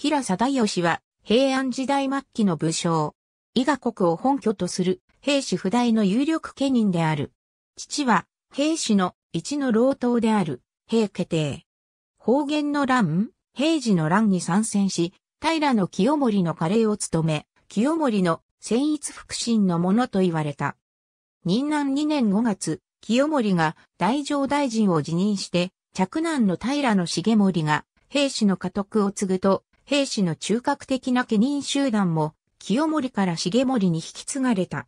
平貞義は平安時代末期の武将。伊賀国を本拠とする兵士不代の有力家人である。父は兵士の一の老頭である平家帝。方言の乱、平時の乱に参戦し、平の清盛の華麗を務め、清盛の戦逸腹心のものと言われた。任南2年5月、清盛が大乗大臣を辞任して、嫡男の平重盛が兵士の家督を継ぐと、兵士の中核的な家人集団も、清盛から重盛に引き継がれた。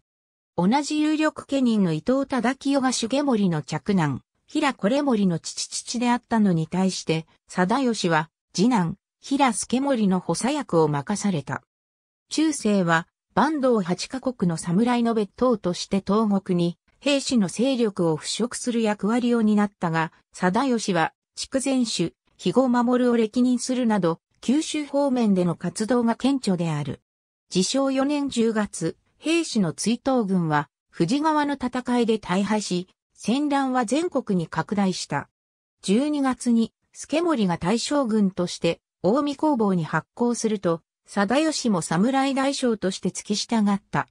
同じ有力家人の伊藤忠清が重盛の嫡男、平これ盛の父父であったのに対して、貞義は、次男、平助盛の補佐役を任された。中世は、坂東八カ国の侍の別当として東国に、兵士の勢力を払拭する役割を担ったが、貞義は、筑前主、肥後守を歴任するなど、九州方面での活動が顕著である。自称4年10月、兵士の追悼軍は、富士川の戦いで大敗し、戦乱は全国に拡大した。12月に、助森が大将軍として、大見工房に発行すると、貞義も侍大将として付き従った。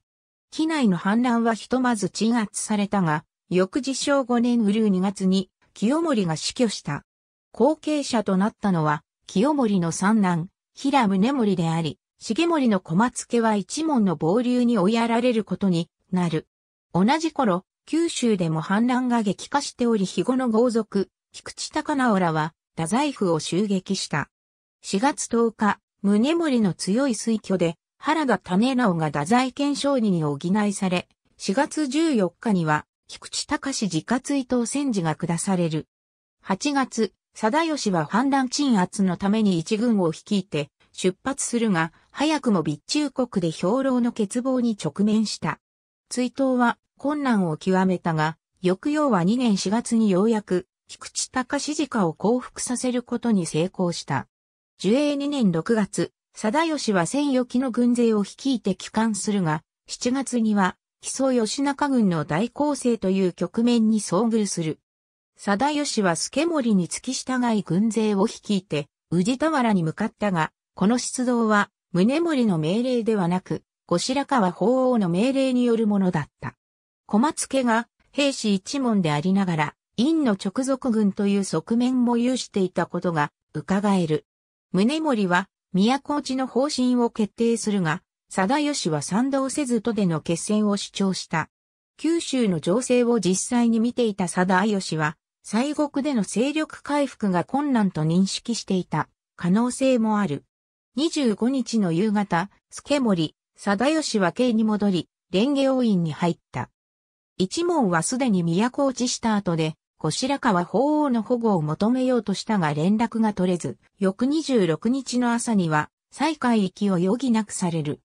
機内の反乱はひとまず鎮圧されたが、翌自称5年うる2月に、清盛が死去した。後継者となったのは、清盛の三男、平宗盛であり、重盛の小松家は一門の暴流に追いやられることになる。同じ頃、九州でも反乱が激化しており日後の豪族、菊池高直らは、太宰府を襲撃した。4月10日、宗盛の強い推挙で、原田種直が太宰県勝利に補いされ、4月14日には、菊池隆自家追悼戦時が下される。8月、貞義は反乱鎮圧のために一軍を率いて出発するが、早くも備中国で兵糧の欠乏に直面した。追悼は困難を極めたが、翌曜は2年4月にようやく、菊池隆史家を降伏させることに成功した。樹英2年6月、貞義は千余機の軍勢を率いて帰還するが、7月には、木曽義中軍の大攻勢という局面に遭遇する。貞義は助盛に付き従い軍勢を率いて、宇治田原に向かったが、この出動は、宗盛の命令ではなく、後白河法皇の命令によるものだった。小松家が、兵士一門でありながら、院の直属軍という側面も有していたことが、伺える。宗盛は、都落ちの方針を決定するが、貞義は賛同せずとでの決戦を主張した。九州の情勢を実際に見ていた貞義は、西国での勢力回復が困難と認識していた可能性もある。25日の夕方、助森、貞義は京に戻り、蓮華王院に入った。一門はすでに都落ちした後で、後白河法皇の保護を求めようとしたが連絡が取れず、翌26日の朝には、再開きを余儀なくされる。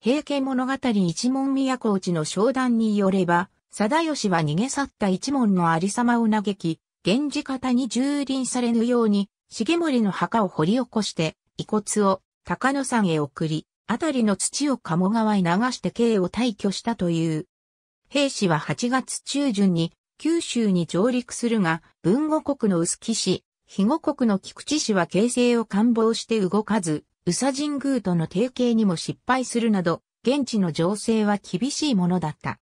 平家物語一門都落ちの商談によれば、貞義は逃げ去った一門のありさまを嘆き、源氏方に蹂躙されぬように、重盛の墓を掘り起こして、遺骨を高野山へ送り、あたりの土を鴨川へ流して刑を退去したという。兵士は8月中旬に九州に上陸するが、文後国の臼杵氏、肥後国の菊池氏は形勢を官房して動かず、宇佐神宮との提携にも失敗するなど、現地の情勢は厳しいものだった。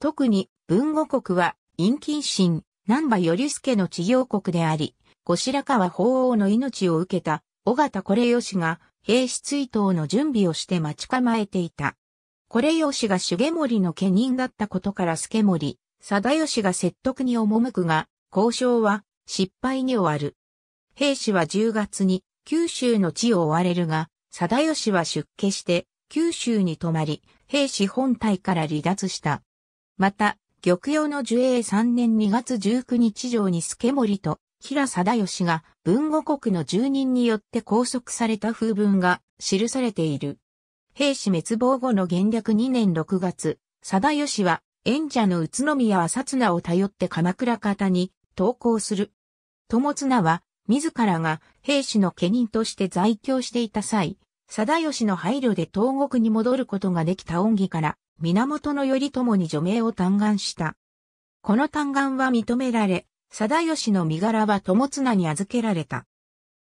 特に文後国は陰近神、南波頼助の治療国であり、後白河法皇の命を受けた尾形これよしが兵士追悼の準備をして待ち構えていた。これよしが重盛の家人だったことから助盛、貞義が説得に赴くが、交渉は失敗に終わる。兵士は10月に九州の地を追われるが、貞義は出家して九州に泊まり、兵士本体から離脱した。また、玉葉の樹栄3年2月19日上に助森と平貞義が文後国の住人によって拘束された風文が記されている。兵士滅亡後の元略2年6月、貞義は演者の宇都宮朝綱を頼って鎌倉方に投降する。友綱は自らが兵士の家人として在京していた際、貞義の配慮で東国に戻ることができた恩義から、源頼朝に除名を嘆願した。この嘆願は認められ、貞義の身柄は友綱に預けられた。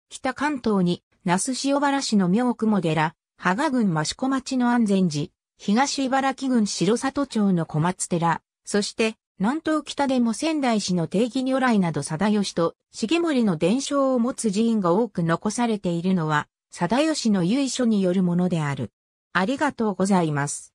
北関東に、那須塩原市の妙雲寺、羽賀郡益子町の安全寺、東茨城郡白里町の小松寺、そして、南東北でも仙台市の定義如来など貞義と重盛の伝承を持つ寺院が多く残されているのは、貞義の由緒によるものである。ありがとうございます。